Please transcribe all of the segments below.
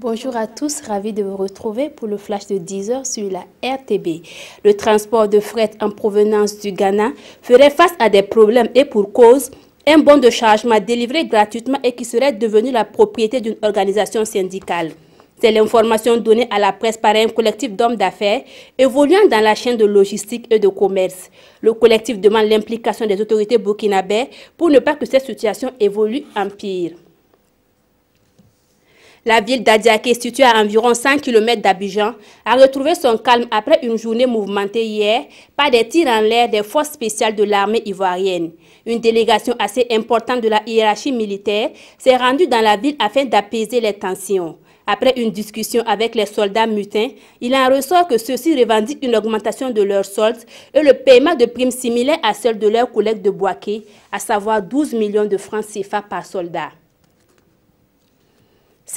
Bonjour à tous, ravi de vous retrouver pour le flash de 10 heures sur la RTB. Le transport de fret en provenance du Ghana ferait face à des problèmes et pour cause, un bon de chargement délivré gratuitement et qui serait devenu la propriété d'une organisation syndicale. C'est l'information donnée à la presse par un collectif d'hommes d'affaires évoluant dans la chaîne de logistique et de commerce. Le collectif demande l'implication des autorités burkinabè pour ne pas que cette situation évolue en pire. La ville d'Adiaké, située à environ 100 km d'Abidjan, a retrouvé son calme après une journée mouvementée hier par des tirs en l'air des forces spéciales de l'armée ivoirienne. Une délégation assez importante de la hiérarchie militaire s'est rendue dans la ville afin d'apaiser les tensions. Après une discussion avec les soldats mutins, il en ressort que ceux-ci revendiquent une augmentation de leurs soldes et le paiement de primes similaires à celles de leurs collègues de Boaké, à savoir 12 millions de francs CFA par soldat.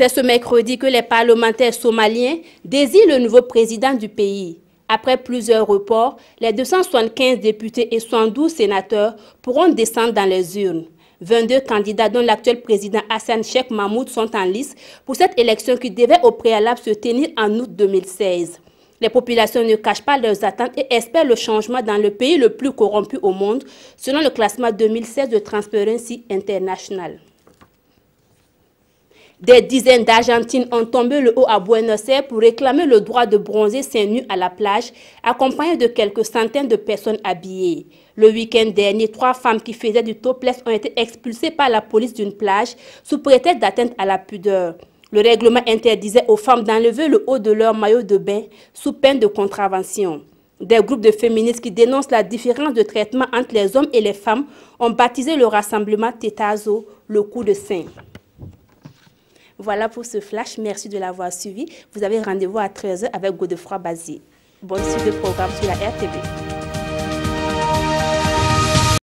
C'est ce mercredi que les parlementaires somaliens désirent le nouveau président du pays. Après plusieurs reports, les 275 députés et 112 sénateurs pourront descendre dans les urnes. 22 candidats dont l'actuel président Hassan Sheikh Mahmoud sont en lice pour cette élection qui devait au préalable se tenir en août 2016. Les populations ne cachent pas leurs attentes et espèrent le changement dans le pays le plus corrompu au monde, selon le classement 2016 de Transparency International. Des dizaines d'Argentines ont tombé le haut à Buenos Aires pour réclamer le droit de bronzer seins nus à la plage, accompagnés de quelques centaines de personnes habillées. Le week-end dernier, trois femmes qui faisaient du topless ont été expulsées par la police d'une plage sous prétexte d'atteinte à la pudeur. Le règlement interdisait aux femmes d'enlever le haut de leur maillot de bain sous peine de contravention. Des groupes de féministes qui dénoncent la différence de traitement entre les hommes et les femmes ont baptisé le rassemblement Tetazo le coup de sein. Voilà pour ce flash. Merci de l'avoir suivi. Vous avez rendez-vous à 13h avec Godefroy Bazier. Bonne suite de programme sur la RTV.